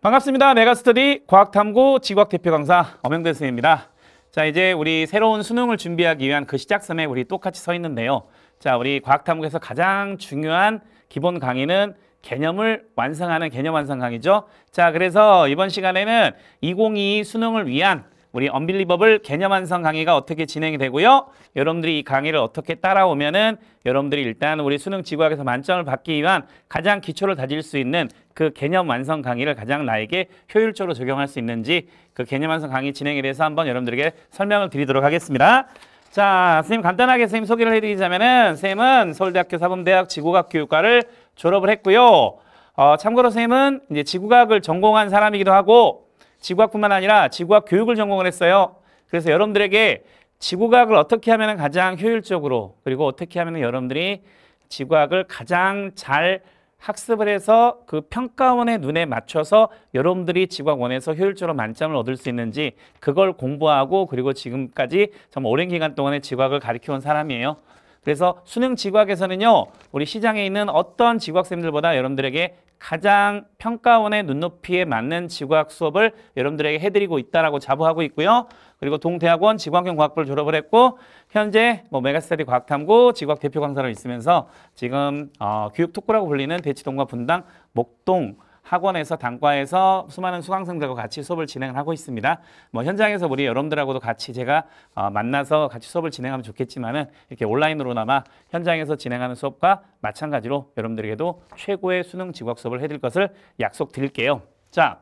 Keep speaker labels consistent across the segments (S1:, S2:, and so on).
S1: 반갑습니다. 메가스터디 과학탐구 지구학 대표 강사 엄영대 선생입니다. 자 이제 우리 새로운 수능을 준비하기 위한 그 시작점에 우리 똑같이 서 있는데요. 자 우리 과학탐구에서 가장 중요한 기본 강의는 개념을 완성하는 개념 완성 강의죠. 자 그래서 이번 시간에는 2022 수능을 위한 우리 언빌리버블 개념 완성 강의가 어떻게 진행이 되고요. 여러분들이 이 강의를 어떻게 따라오면은 여러분들이 일단 우리 수능 지구학에서 만점을 받기 위한 가장 기초를 다질 수 있는 그 개념 완성 강의를 가장 나에게 효율적으로 적용할 수 있는지 그 개념 완성 강의 진행에 대해서 한번 여러분들에게 설명을 드리도록 하겠습니다. 자, 선생님 간단하게 선생님 소개를 해드리자면은 선생님은 서울대학교 사범대학 지구학 교육과를 졸업을 했고요. 어, 참고로 선생님은 이제 지구과학을 전공한 사람이기도 하고 지구학뿐만 아니라 지구학 교육을 전공을 했어요. 그래서 여러분들에게 지구과학을 어떻게 하면 가장 효율적으로 그리고 어떻게 하면 여러분들이 지구학을 가장 잘 학습을 해서 그 평가원의 눈에 맞춰서 여러분들이 지구학원에서 효율적으로 만점을 얻을 수 있는지 그걸 공부하고 그리고 지금까지 참 오랜 기간 동안에 지구학을 가르쳐온 사람이에요. 그래서 수능 지구학에서는요 우리 시장에 있는 어떤 지구학생들보다 여러분들에게 가장 평가원의 눈높이에 맞는 지구학 수업을 여러분들에게 해드리고 있다라고 자부하고 있고요. 그리고 동대학원 지구환경 과학부를 졸업을 했고 현재 뭐 메가스터디 과학탐구 지구학 대표 강사로 있으면서 지금 어, 교육특구라고 불리는 대치동과 분당, 목동 학원에서 단과에서 수많은 수강생들과 같이 수업을 진행을 하고 있습니다. 뭐 현장에서 우리 여러분들하고도 같이 제가 어, 만나서 같이 수업을 진행하면 좋겠지만은 이렇게 온라인으로나마 현장에서 진행하는 수업과 마찬가지로 여러분들에게도 최고의 수능 지각 수업을 해드릴 것을 약속드릴게요. 자,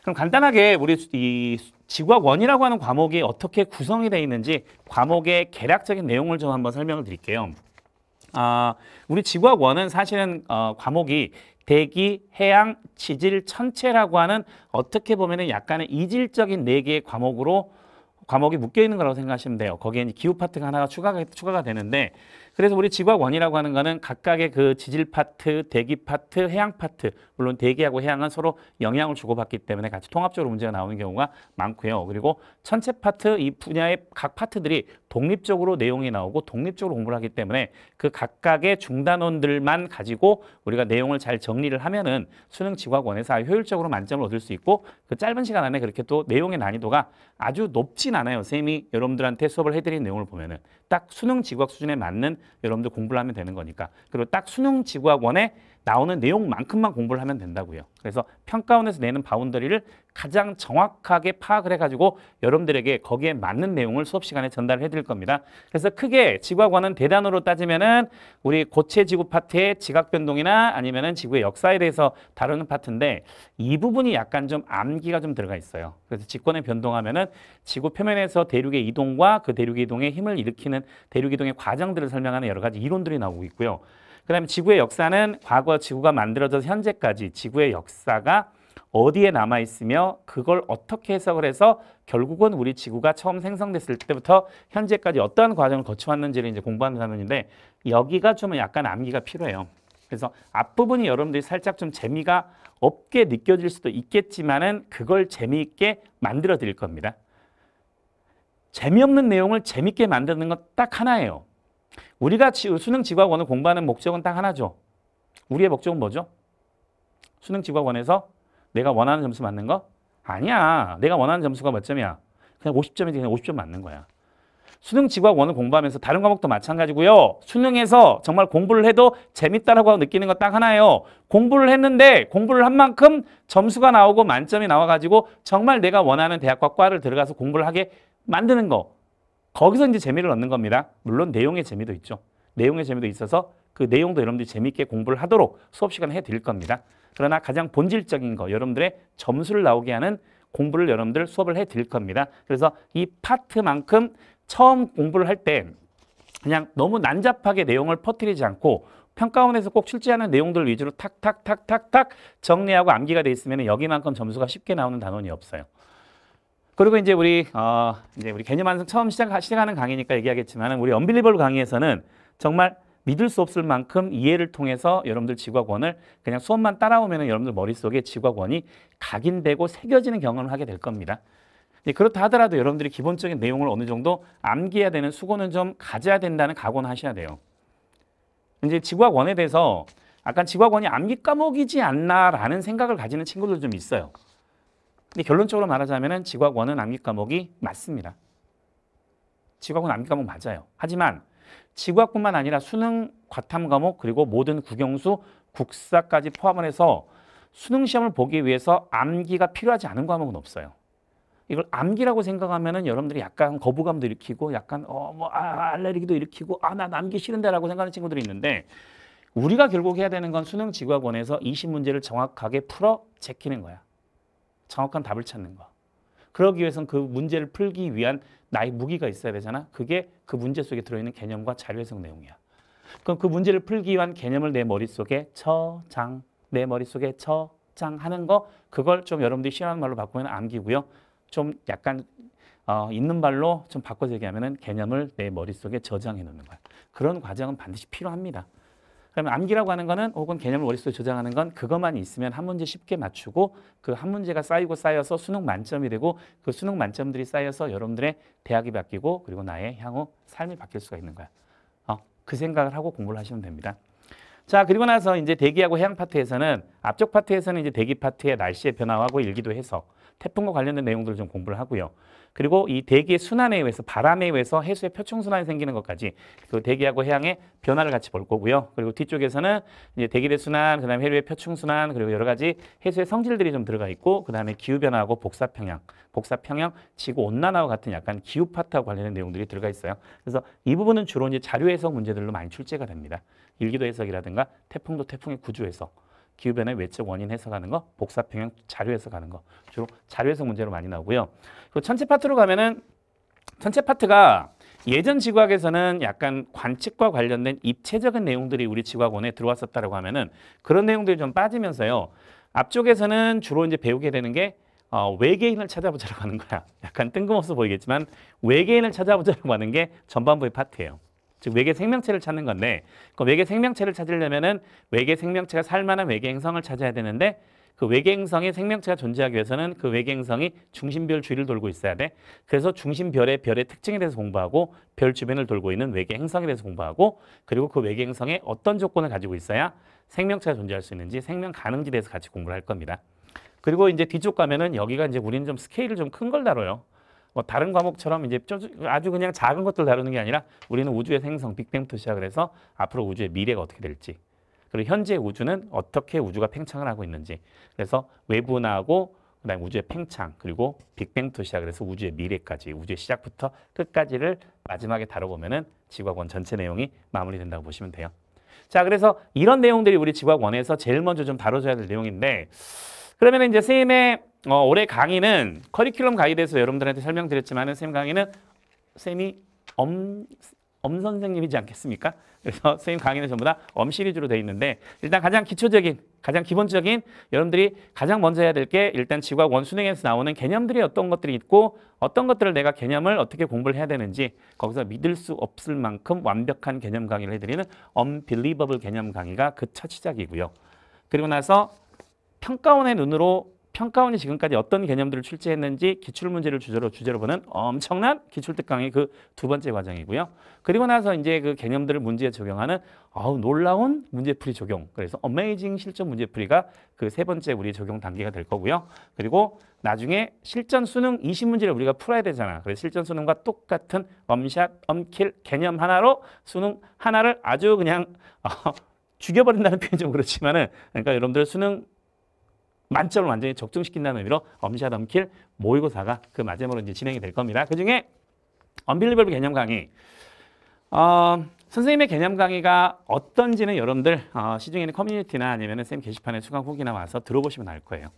S1: 그럼 간단하게 우리 이지구원이라고 하는 과목이 어떻게 구성이 되어 있는지 과목의 개략적인 내용을 좀 한번 설명을 드릴게요. 아, 우리 지구원은 사실은 어, 과목이 대기, 해양, 지질, 천체라고 하는 어떻게 보면 약간의 이질적인 네 개의 과목으로 과목이 묶여 있는 거라고 생각하시면 돼요. 거기에 기후 파트가 하나가 추가가, 추가가 되는데 그래서 우리 지과학 원이라고 하는 거는 각각의 그 지질 파트, 대기 파트, 해양 파트, 물론 대기하고 해양은 서로 영향을 주고받기 때문에 같이 통합적으로 문제가 나오는 경우가 많고요. 그리고 천체 파트, 이 분야의 각 파트들이 독립적으로 내용이 나오고 독립적으로 공부를 하기 때문에 그 각각의 중단원들만 가지고 우리가 내용을 잘 정리를 하면은 수능 지과학 원에서 효율적으로 만점을 얻을 수 있고 그 짧은 시간 안에 그렇게 또 내용의 난이도가 아주 높진 않아요. 쌤이 여러분들한테 수업을 해드린 내용을 보면은 딱 수능 지과학 수준에 맞는 여러분들 공부를 하면 되는 거니까. 그리고 딱 수능 지구학원에 나오는 내용만큼만 공부를 하면 된다고요. 그래서 평가원에서 내는 바운더리를 가장 정확하게 파악을 해가지고 여러분들에게 거기에 맞는 내용을 수업 시간에 전달을 해드릴 겁니다. 그래서 크게 지구학원은 대단으로 따지면은 우리 고체 지구 파트의 지각 변동이나 아니면은 지구의 역사에 대해서 다루는 파트인데 이 부분이 약간 좀 암기가 좀 들어가 있어요. 그래서 직권의 변동하면은 지구 표면에서 대륙의 이동과 그 대륙 이동의 힘을 일으키는 대륙 이동의 과정들을 설명하는 여러 가지 이론들이 나오고 있고요. 그 다음에 지구의 역사는 과거 지구가 만들어져서 현재까지 지구의 역사가 어디에 남아있으며 그걸 어떻게 해석을 해서 결국은 우리 지구가 처음 생성됐을 때부터 현재까지 어떠한 과정을 거쳐왔는지를 이제 공부하는 사람인데 여기가 좀 약간 암기가 필요해요. 그래서 앞부분이 여러분들이 살짝 좀 재미가 없게 느껴질 수도 있겠지만은 그걸 재미있게 만들어 드릴 겁니다. 재미없는 내용을 재미있게 만드는 건 딱 하나예요. 우리가 수능 지과원을 공부하는 목적은 딱 하나죠. 우리의 목적은 뭐죠? 수능 직과원에서 내가 원하는 점수 맞는 거? 아니야. 내가 원하는 점수가 몇 점이야? 그냥 50점이지 그냥 50점 맞는 거야. 수능 지과원을 공부하면서 다른 과목도 마찬가지고요. 수능에서 정말 공부를 해도 재밌다라고 느끼는 거 딱 하나예요. 공부를 했는데 공부를 한 만큼 점수가 나오고 만점이 나와가지고 정말 내가 원하는 대학과 과를 들어가서 공부를 하게 만드는 거. 거기서 이제 재미를 얻는 겁니다. 물론 내용의 재미도 있죠. 내용의 재미도 있어서 그 내용도 여러분들이 재미있게 공부를 하도록 수업 시간에 해드릴 겁니다. 그러나 가장 본질적인 거, 여러분들의 점수를 나오게 하는 공부를 여러분들 수업을 해드릴 겁니다. 그래서 이 파트만큼 처음 공부를 할 때 그냥 너무 난잡하게 내용을 퍼뜨리지 않고 평가원에서 꼭 출제하는 내용들 위주로 탁탁탁탁탁 정리하고 암기가 돼 있으면 여기만큼 점수가 쉽게 나오는 단원이 없어요. 그리고 이제 우리 어 이제 우리 개념 완성 처음 시작 시작하는 강의니까 얘기하겠지만 우리 언빌리벌 강의에서는 정말 믿을 수 없을 만큼 이해를 통해서 여러분들 지구학원을 그냥 수업만 따라오면 여러분들 머릿속에 지구학원이 각인되고 새겨지는 경험을 하게 될 겁니다. 그렇다 하더라도 여러분들이 기본적인 내용을 어느 정도 암기해야 되는 수고는 좀 가져야 된다는 각오는 하셔야 돼요. 이제 지구학원에 대해서 약간 지구학원이 암기 과목이지 않나라는 생각을 가지는 친구들 좀 있어요. 근데 결론적으로 말하자면 지과학 원은 암기 과목이 맞습니다. 지각은 암기 과목 맞아요. 하지만 지구학뿐만 아니라 수능 과탐 과목 그리고 모든 국영수 국사까지 포함을 해서 수능 시험을 보기 위해서 암기가 필요하지 않은 과목은 없어요. 이걸 암기라고 생각하면 여러분들이 약간 거부감도 일으키고 약간 어뭐 아, 알레르기도 일으키고 아나 암기 싫은데라고 생각하는 친구들이 있는데 우리가 결국 해야 되는 건 수능 지구학원에서 20문제를 정확하게 풀어 제키는 거야. 정확한 답을 찾는 거. 그러기 위해선 그 문제를 풀기 위한 나의 무기가 있어야 되잖아. 그게 그 문제 속에 들어있는 개념과 자료 해석 내용이야. 그럼 그 문제를 풀기 위한 개념을 내 머릿속에 처장, 내 머릿속에 처장하는 거 그걸 좀 여러분들이 싫어하는 말로 바꾸면 암기고요. 좀 약간 어, 있는 말로 좀 바꿔서 얘기하면 개념을 내 머릿속에 저장해 놓는 거야. 그런 과정은 반드시 필요합니다. 그러면 암기라고 하는 거는 혹은 개념을 머릿속에 저장하는 건 그것만 있으면 한 문제 쉽게 맞추고 그 한 문제가 쌓이고 쌓여서 수능 만점이 되고 그 수능 만점들이 쌓여서 여러분들의 대학이 바뀌고 그리고 나의 향후 삶이 바뀔 수가 있는 거야. 어, 그 생각을 하고 공부를 하시면 됩니다. 자, 그리고 나서 이제 대기하고 해양 파트에서는 앞쪽 파트에서는 이제 대기 파트의 날씨의 변화하고 일기도 해서 태풍과 관련된 내용들을 좀 공부를 하고요. 그리고 이 대기의 순환에 의해서 바람에 의해서 해수의 표층 순환이 생기는 것까지 그 대기하고 해양의 변화를 같이 볼 거고요. 그리고 뒤쪽에서는 이제 대기의 순환, 그다음에 해류의 표층 순환, 그리고 여러 가지 해수의 성질들이 좀 들어가 있고 그다음에 기후 변화하고 복사 평형, 복사 평형, 지구 온난화와 같은 약간 기후 파트와 관련된 내용들이 들어가 있어요. 그래서 이 부분은 주로 이제 자료 해석 문제들로 많이 출제가 됩니다. 일기도 해석이라든가 태풍도 태풍의 구조 해석 기후변화의 외적 원인 해석하는 거, 복사평형 자료 해석하는 거 주로 자료 해석 문제로 많이 나오고요. 그 천체 파트로 가면은 천체 파트가 예전 지구학에서는 약간 관측과 관련된 입체적인 내용들이 우리 지구학원에 들어왔었다라고 하면은 그런 내용들이 좀 빠지면서요. 앞쪽에서는 주로 이제 배우게 되는 게 어, 외계인을 찾아보자고 라 하는 거야. 약간 뜬금없어 보이겠지만 외계인을 찾아보자고 라 하는 게 전반부의 파트예요. 즉 외계 생명체를 찾는 건데 그 외계 생명체를 찾으려면은 외계 생명체가 살만한 외계 행성을 찾아야 되는데 그 외계 행성에 생명체가 존재하기 위해서는 그 외계 행성이 중심별 주위를 돌고 있어야 돼. 그래서 중심별의 별의 특징에 대해서 공부하고 별 주변을 돌고 있는 외계 행성에 대해서 공부하고 그리고 그 외계 행성에 어떤 조건을 가지고 있어야 생명체가 존재할 수 있는지 생명 가능지에 대해서 같이 공부를 할 겁니다. 그리고 이제 뒤쪽 가면은 여기가 이제 우리는 좀 스케일을 좀 큰 걸 다뤄요. 뭐 다른 과목처럼 이제 아주 그냥 작은 것들 다루는 게 아니라 우리는 우주의 생성, 빅뱅부터 시작을 해서 앞으로 우주의 미래가 어떻게 될지 그리고 현재 우주는 어떻게 우주가 팽창을 하고 있는지 그래서 외부나하고 그다음 에 우주의 팽창 그리고 빅뱅부터 시작을 해서 우주의 미래까지 우주의 시작부터 끝까지를 마지막에 다뤄보면은 지구학원 전체 내용이 마무리된다고 보시면 돼요. 자 그래서 이런 내용들이 우리 지구학원에서 제일 먼저 좀 다뤄줘야 될 내용인데 그러면 이제 쌤의 어, 올해 강의는 커리큘럼 가이드에서 여러분들한테 설명드렸지만 쌤 강의는 쌤이 엄, 엄 선생님이지 않겠습니까? 그래서 쌤 강의는 전부 다 엄 시리즈로 되 있는데 일단 가장 기초적인, 가장 기본적인 여러분들이 가장 먼저 해야 될 게 일단 지구학 원수능에서 나오는 개념들이 어떤 것들이 있고 어떤 것들을 내가 개념을 어떻게 공부를 해야 되는지 거기서 믿을 수 없을 만큼 완벽한 개념 강의를 해드리는 언빌리버블 개념 강의가 그 첫 시작이고요. 그리고 나서 평가원의 눈으로 평가원이 지금까지 어떤 개념들을 출제했는지 기출문제를 주제로 주제로 보는 엄청난 기출특 강의 그 두 번째 과정이고요. 그리고 나서 이제 그 개념들을 문제에 적용하는 아우 놀라운 문제풀이 적용. 그래서 어메이징 실전 문제풀이가 그 세 번째 우리 적용 단계가 될 거고요. 그리고 나중에 실전 수능 20문제를 우리가 풀어야 되잖아. 그래서 실전 수능과 똑같은 엄샷, 엄킬 개념 하나로 수능 하나를 아주 그냥 어, 죽여버린다는 표현이 좀 그렇지만은 그러니까 여러분들 수능 만점을 완전히 적중시킨다는 의미로 엄샷, 엄킬, 모의고사가 그 마지막으로 이제 진행이 될 겁니다. 그 중에 언빌리블 개념 강의. 어, 선생님의 개념 강의가 어떤지는 여러분들 어, 시중에는 커뮤니티나 아니면 쌤 게시판에 수강 후기나 와서 들어보시면 알 거예요.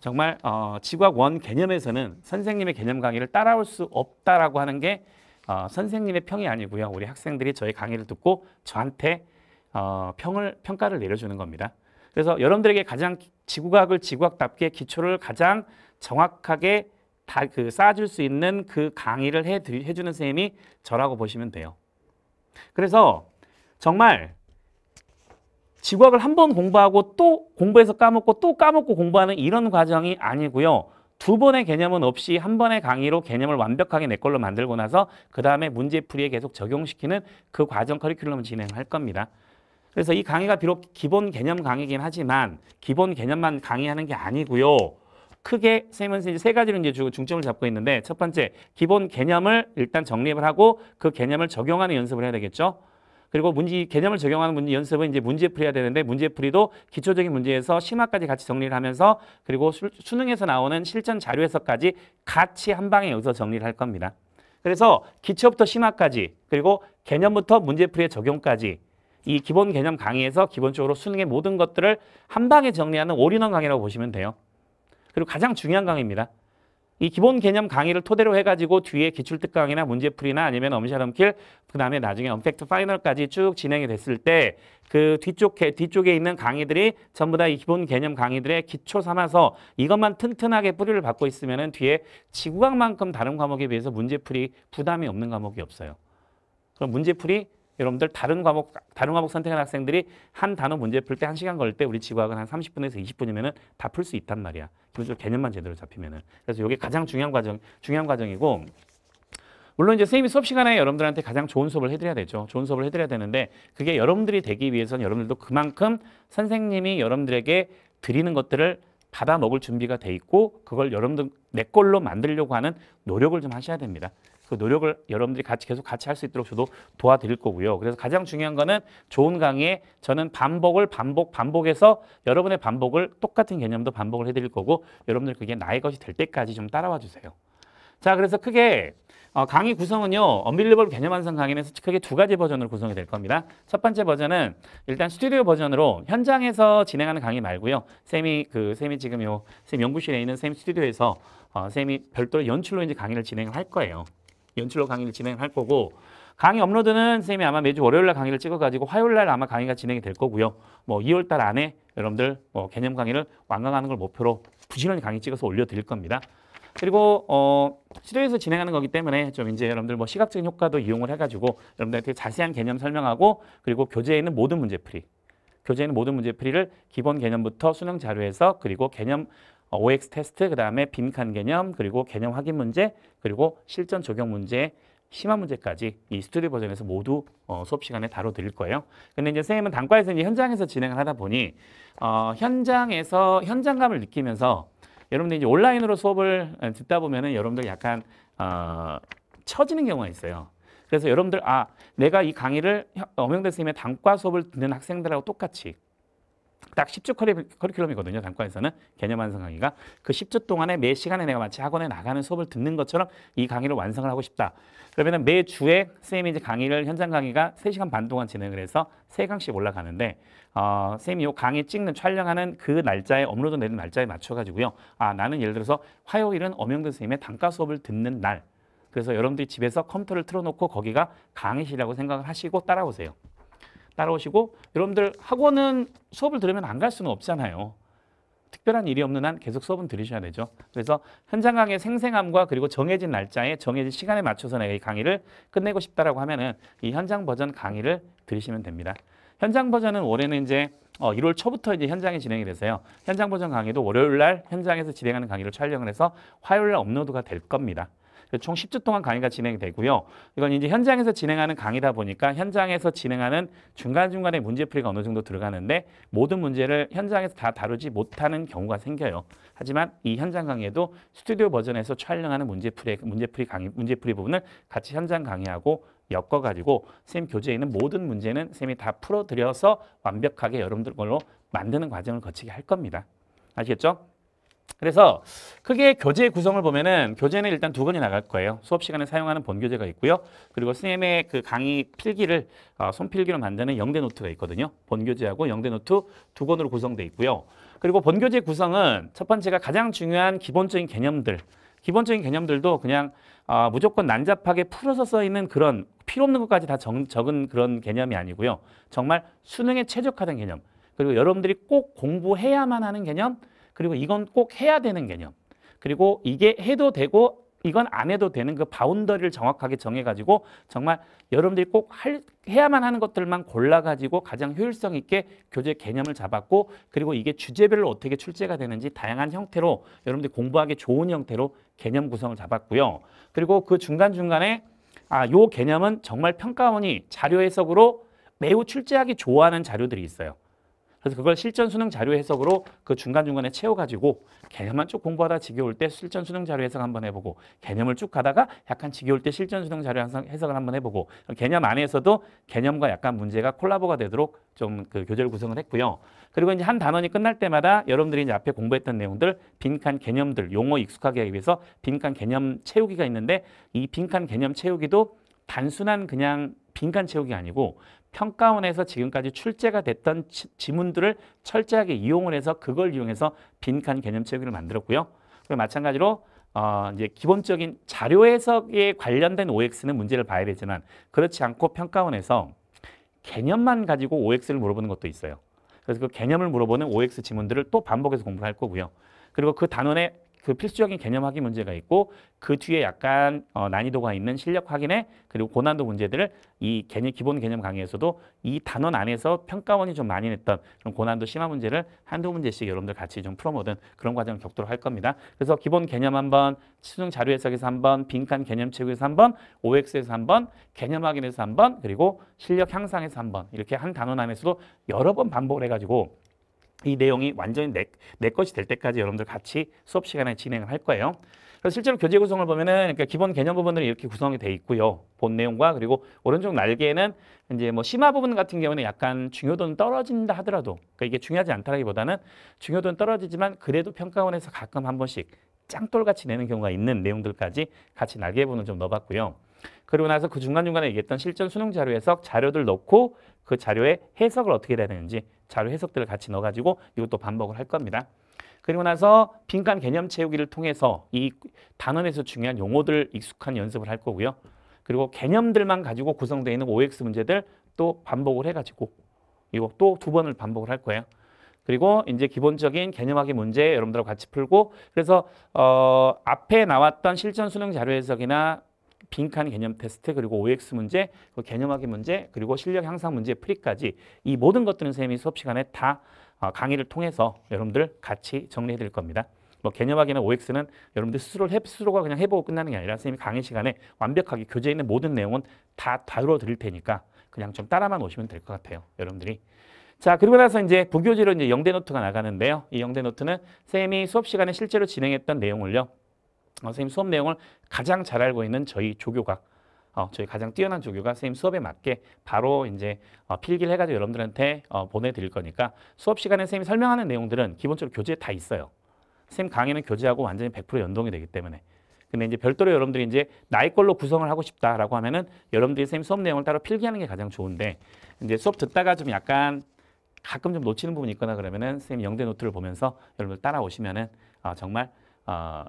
S1: 정말 어, 지구학 원 개념에서는 선생님의 개념 강의를 따라올 수 없다라고 하는 게 어, 선생님의 평이 아니고요. 우리 학생들이 저희 강의를 듣고 저한테 어, 평을 평가를 내려주는 겁니다. 그래서 여러분들에게 가장 지구과학을 지구학답게 기초를 가장 정확하게 다 그 쌓아줄 수 있는 그 강의를 해 해주는 쌤이 저라고 보시면 돼요. 그래서 정말 지구학을 한 번 공부하고 또 공부해서 까먹고 또 까먹고 공부하는 이런 과정이 아니고요. 두 번의 개념은 없이 한 번의 강의로 개념을 완벽하게 내 걸로 만들고 나서 그 다음에 문제풀이에 계속 적용시키는 그 과정 커리큘럼을 진행할 겁니다. 그래서 이 강의가 비록 기본 개념 강의긴 하지만 기본 개념만 강의하는 게 아니고요. 크게 세면서 이제 세 가지로 이제 주 중점을 잡고 있는데 첫 번째 기본 개념을 일단 정립을 하고 그 개념을 적용하는 연습을 해야 되겠죠. 그리고 문제 개념을 적용하는 문제 연습은 이제 문제풀이해야 되는데 문제풀이도 기초적인 문제에서 심화까지 같이 정리를 하면서 그리고 수, 능에서 나오는 실전 자료 에서까지 같이 한 방에 여기서 정리를 할 겁니다. 그래서 기초부터 심화까지 그리고 개념부터 문제풀이의 적용까지 이 기본 개념 강의에서 기본적으로 수능의 모든 것들을 한 방에 정리하는 올인원 강의라고 보시면 돼요. 그리고 가장 중요한 강의입니다. 이 기본 개념 강의를 토대로 해가지고 뒤에 기출특 강이나 문제풀이나 아니면 엄샤럼킬 그 다음에 나중에 엄팩트 파이널까지 쭉 진행이 됐을 때 그 뒤쪽 뒤쪽에 있는 강의들이 전부 다 이 기본 개념 강의들의 기초 삼아서 이것만 튼튼하게 뿌리를 받고 있으면은 뒤에 지구과만큼 다른 과목에 비해서 문제풀이 부담이 없는 과목이 없어요. 그럼 문제풀이 여러분들 다른 과목 다른 과목 선택한 학생들이 한 단어 문제 풀 때 한 시간 걸 때 우리 지구학은 한 30분에서 20분이면은 다 풀 수 있단 말이야. 기본적으로 개념만 제대로 잡히면은. 그래서 이게 가장 중요한 과정 중요한 과정이고 물론 이제 선생님이 수업 시간에 여러분들한테 가장 좋은 수업을 해드려야 되죠. 좋은 수업을 해드려야 되는데 그게 여러분들이 되기 위해서는 여러분들도 그만큼 선생님이 여러분들에게 드리는 것들을 받아 먹을 준비가 돼 있고 그걸 여러분들 내 걸로 만들려고 하는 노력을 좀 하셔야 됩니다. 그 노력을 여러분들이 같이 계속 같이 할 수 있도록 저도 도와드릴 거고요. 그래서 가장 중요한 거는 좋은 강의에 저는 반복을 반복 반복해서 여러분의 반복을 똑같은 개념도 반복을 해드릴 거고 여러분들 그게 나의 것이 될 때까지 좀 따라와 주세요. 자 그래서 크게 어, 강의 구성은요 언빌리벌 개념 완성 강의에서 크게 두 가지 버전으로 구성이 될 겁니다 첫 번째 버전은 일단 스튜디오 버전으로 현장에서 진행하는 강의 말고요 쌤이 그 쌤이 지금 요쌤 연구실에 있는 쌤 스튜디오에서 어, 쌤이 별도로 연출로 이제 강의를 진행을 할 거예요 연출로 강의를 진행할 거고 강의 업로드는 선생님이 아마 매주 월요일 날 강의를 찍어가지고 화요일 날 아마 강의가 진행이 될 거고요. 뭐 2월 달 안에 여러분들 뭐 개념 강의를 완강하는 걸 목표로 부지런히 강의 찍어서 올려드릴 겁니다. 그리고 어, 실외에서 진행하는 거기 때문에 좀 이제 여러분들 뭐 시각적인 효과도 이용을 해가지고 여러분들한테 그 자세한 개념 설명하고 그리고 교재에 있는 모든 문제 풀이 교재에 있는 모든 문제 풀이를 기본 개념부터 수능 자료에서 그리고 개념 OX 어, 테스트, 그 다음에 빈칸 개념, 그리고 개념 확인 문제, 그리고 실전 적용 문제, 심화 문제까지 이 스튜디오 버전에서 모두 어, 수업 시간에 다뤄드릴 거예요. 근데 이제 선생님은 단과에서 이제 현장에서 진행을 하다 보니 어, 현장에서 현장감을 느끼면서 여러분들 이제 온라인으로 수업을 어, 듣다 보면은 여러분들 약간 어, 처지는 경우가 있어요. 그래서 여러분들 아 내가 이 강의를 엄영대 선생님의 단과 수업을 듣는 학생들하고 똑같이 딱 10주 커리, 큘럼이거든요 단과에서는 개념 완성강의가그 10주 동안에 매 시간에 내가 마치 학원에 나가는 수업을 듣는 것처럼 이 강의를 완성을 하고 싶다. 그러면 매 주에 선생님이 이제 강의를 현장 강의가 3시간 반 동안 진행을 해서 3강씩 올라가는데 어, 선생님이 요 강의 찍는 촬영하는 그 날짜에 업로드 내는 날짜에 맞춰가지고요. 아 나는 예를 들어서 화요일은 엄영근 선생님의 단과 수업을 듣는 날 그래서 여러분들이 집에서 컴퓨터를 틀어놓고 거기가 강의실이라고 생각을 하시고 따라오세요. 따라오시고 여러분들 학원은 수업을 들으면 안 갈 수는 없잖아요. 특별한 일이 없는 한 계속 수업은 들으셔야 되죠. 그래서 현장 강의 생생함과 그리고 정해진 날짜에 정해진 시간에 맞춰서 내가 이 강의를 끝내고 싶다라고 하면은 이 현장 버전 강의를 들으시면 됩니다. 현장 버전은 올해는 이제 어, 1월 초부터 이제 현장에 진행이 되세요 현장 버전 강의도 월요일 날 현장에서 진행하는 강의를 촬영을 해서 화요일 날 업로드가 될 겁니다. 그 총 10주 동안 강의가 진행되고요. 이건 이제 현장에서 진행하는 강의다 보니까 현장에서 진행하는 중간중간에 문제풀이가 어느 정도 들어가는데 모든 문제를 현장에서 다 다루지 못하는 경우가 생겨요. 하지만 이 현장 강의에도 스튜디오 버전에서 촬영하는 문제풀이, 문제풀이 강의, 문제풀이 부분을 같이 현장 강의하고 엮어가지고 쌤 교재에 있는 모든 문제는 쌤이 다 풀어드려서 완벽하게 여러분들 걸로 만드는 과정을 거치게 할 겁니다. 아시겠죠? 그래서 크게 교재 의 구성을 보면은 교재는 일단 두 권이 나갈 거예요. 수업 시간에 사용하는 본교재가 있고요. 그리고 선생님의 그 강의 필기를 어, 손필기로 만드는 영대 노트가 있거든요. 본교재하고 영대 노트 두 권으로 구성돼 있고요. 그리고 본교재 구성은 첫 번째가 가장 중요한 기본적인 개념들 기본적인 개념들도 그냥 어, 무조건 난잡하게 풀어서 써 있는 그런 필요 없는 것까지 다 정, 적은 그런 개념이 아니고요. 정말 수능에 최적화된 개념 그리고 여러분들이 꼭 공부해야만 하는 개념 그리고 이건 꼭 해야 되는 개념. 그리고 이게 해도 되고 이건 안 해도 되는 그 바운더리를 정확하게 정해가지고 정말 여러분들이 꼭 할, 해야만 하는 것들만 골라가지고 가장 효율성 있게 교재 개념을 잡았고 그리고 이게 주제별로 어떻게 출제가 되는지 다양한 형태로 여러분들이 공부하기 좋은 형태로 개념 구성을 잡았고요. 그리고 그 중간중간에 아, 요 개념은 정말 평가원이 자료 해석으로 매우 출제하기 좋아하는 자료들이 있어요. 그래서 그걸 실전 수능 자료 해석으로 그 중간중간에 채워가지고 개념만 쭉 공부하다 지겨울 때 실전 수능 자료 해석 한번 해보고 개념을 쭉 가다가 약간 지겨울 때 실전 수능 자료 해석을 한번 해보고 개념 안에서도 개념과 약간 문제가 콜라보가 되도록 좀 그 교재를 구성을 했고요. 그리고 이제 한 단원이 끝날 때마다 여러분들이 이제 앞에 공부했던 내용들 빈칸 개념들 용어 익숙하게 하기 위해서 빈칸 개념 채우기가 있는데 이 빈칸 개념 채우기도 단순한 그냥 빈칸 채우기 아니고 평가원에서 지금까지 출제가 됐던 지문들을 철저하게 이용을 해서 그걸 이용해서 빈칸 개념 채우기를 만들었고요. 그리고 마찬가지로 어, 이제 기본적인 자료 해석에 관련된 OX는 문제를 봐야 되지만 그렇지 않고 평가원에서 개념만 가지고 OX를 물어보는 것도 있어요. 그래서 그 개념을 물어보는 OX 지문들을 또 반복해서 공부할 거고요. 그리고 그 단원의 그 필수적인 개념 확인 문제가 있고 그 뒤에 약간 어, 난이도가 있는 실력 확인에 그리고 고난도 문제들을 이 개념 기본 개념 강의에서도 이 단원 안에서 평가원이 좀 많이 냈던 그런 고난도 심화 문제를 한두 문제씩 여러분들 같이 좀 풀어보든 그런 과정을 겪도록 할 겁니다. 그래서 기본 개념 한번 수능 자료 해석에서 한번 빈칸 개념 체구에서 한번 OX에서 한번 개념 확인에서 한번 그리고 실력 향상에서 한 번 이렇게 한 단원 안에서도 여러 번 반복을 해가지고 이 내용이 완전히 내, 내 것이 될 때까지 여러분들 같이 수업 시간에 진행을 할 거예요. 그래서 실제로 교재 구성을 보면은 그러니까 기본 개념 부분들이 이렇게 구성이 돼 있고요. 본 내용과 그리고 오른쪽 날개에는 이제 뭐 심화 부분 같은 경우는 약간 중요도는 떨어진다 하더라도 그러니까 이게 중요하지 않다라기보다는 중요도는 떨어지지만 그래도 평가원에서 가끔 한 번씩 짱돌같이 내는 경우가 있는 내용들까지 같이 날개 부분을 좀 넣어봤고요. 그리고 나서 그 중간중간에 얘기했던 실전 수능 자료 해석 자료들 넣고 그 자료의 해석을 어떻게 되는지 자료 해석들을 같이 넣어가지고 이것도 반복을 할 겁니다. 그리고 나서 빈칸 개념 채우기를 통해서 이 단원에서 중요한 용어들 익숙한 연습을 할 거고요. 그리고 개념들만 가지고 구성되어 있는 OX 문제들 또 반복을 해가지고 이거 또두 번을 반복을 할 거예요. 그리고 이제 기본적인 개념학의 문제 여러분들하고 같이 풀고 그래서 어 앞에 나왔던 실전 수능 자료 해석이나 빈칸 개념 테스트, 그리고 OX 문제, 그 개념하기 문제, 그리고 실력 향상 문제 풀이까지 이 모든 것들은 선생님이 수업 시간에 다 어, 강의를 통해서 여러분들 같이 정리해 드릴 겁니다. 뭐 개념학이나 OX는 여러분들 스스로 해, 스스로가 그냥 해보고 끝나는 게 아니라 선생님이 강의 시간에 완벽하게 교재에 있는 모든 내용은 다 다루어 드릴 테니까 그냥 좀 따라만 오시면 될 것 같아요. 여러분들이. 자, 그리고 나서 이제 부교재로 이제 영대 노트가 나가는데요. 이 영대 노트는 쌤이 수업 시간에 실제로 진행했던 내용을요. 어, 선생님 수업 내용을 가장 잘 알고 있는 저희 조교가 어, 저희 가장 뛰어난 조교가 선생님 수업에 맞게 바로 이제 어, 필기를 해가지고 여러분들한테 어, 보내드릴 거니까 수업 시간에 선생님이 설명하는 내용들은 기본적으로 교재에 다 있어요. 선생님 강의는 교재하고 완전히 100% 연동이 되기 때문에 근데 이제 별도로 여러분들이 이제 나의 걸로 구성을 하고 싶다라고 하면은 여러분들이 선생님 수업 내용을 따로 필기하는 게 가장 좋은데 이제 수업 듣다가 좀 약간 가끔 좀 놓치는 부분이 있거나 그러면은 선생님 영대 노트를 보면서 여러분들 따라오시면은 어, 정말 어,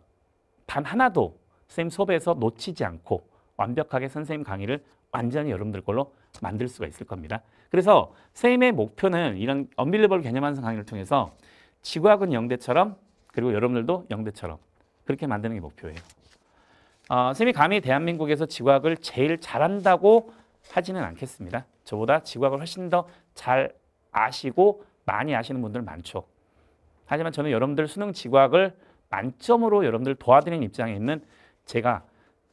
S1: 단 하나도 선생님 수업에서 놓치지 않고 완벽하게 선생님 강의를 완전히 여러분들 걸로 만들 수가 있을 겁니다. 그래서 선생님의 목표는 이런 언빌리벌 개념 한성 강의를 통해서 지구학은 영대처럼 그리고 여러분들도 영대처럼 그렇게 만드는 게 목표예요. 어, 선생님이 감히 대한민국에서 지구학을 제일 잘한다고 하지는 않겠습니다. 저보다 지구학을 훨씬 더 잘 아시고 많이 아시는 분들 많죠. 하지만 저는 여러분들 수능 지구학을 만점으로 여러분들 도와드리는 입장에 있는 제가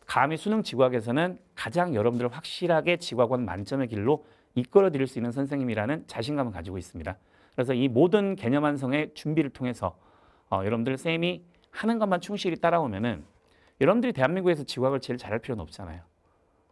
S1: 감히 수능 지구학에서는 가장 여러분들을 확실하게 지구학원 만점의 길로 이끌어 드릴 수 있는 선생님이라는 자신감을 가지고 있습니다. 그래서 이 모든 개념 완성의 준비를 통해서 어, 여러분들 쌤이 하는 것만 충실히 따라오면은 여러분들이 대한민국에서 지구학을 제일 잘할 필요는 없잖아요.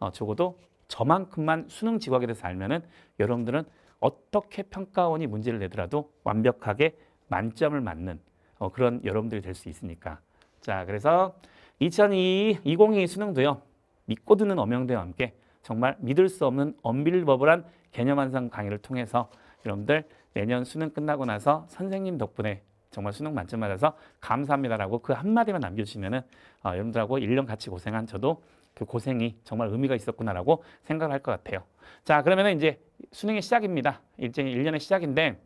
S1: 어, 적어도 저만큼만 수능 지구학에 대해서 알면은 여러분들은 어떻게 평가원이 문제를 내더라도 완벽하게 만점을 맞는 어, 그런 여러분들이 될 수 있으니까. 자, 그래서 2022, 0 2 수능도요. 믿고 듣는 엄영대와 함께 정말 믿을 수 없는 언빌버블한 개념 완성 강의를 통해서 여러분들 내년 수능 끝나고 나서 선생님 덕분에 정말 수능 만점 맞아서 감사합니다라고 그 한마디만 남겨주시면은 어, 여러분들하고 1년 같이 고생한 저도 그 고생이 정말 의미가 있었구나라고 생각을 할것 같아요. 자, 그러면은 이제 수능의 시작입니다. 일정이 1년의 시작인데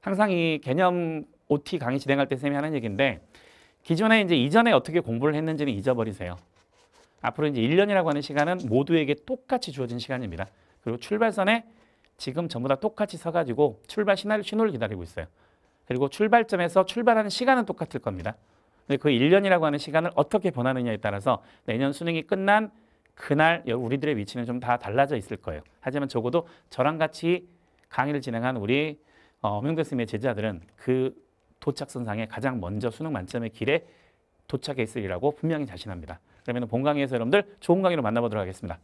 S1: 항상 이 개념 OT 강의 진행할 때 쌤이 하는 얘기인데 기존에 이제 이전에 어떻게 공부를 했는지는 잊어버리세요. 앞으로 이제 1년이라고 하는 시간은 모두에게 똑같이 주어진 시간입니다. 그리고 출발선에 지금 전부 다 똑같이 서가지고 출발 신호를, 신호를 기다리고 있어요. 그리고 출발점에서 출발하는 시간은 똑같을 겁니다. 근데 그 1년이라고 하는 시간을 어떻게 보하느냐에 따라서 내년 수능이 끝난 그날 우리들의 위치는 좀 다 달라져 있을 거예요. 하지만 적어도 저랑 같이 강의를 진행한 우리 어, 명대 스님의 제자들은 그 도착선상에 가장 먼저 수능 만점의 길에 도착해 있으리라고 분명히 자신합니다. 그러면 본강의에서 여러분들 좋은 강의로 만나보도록 하겠습니다.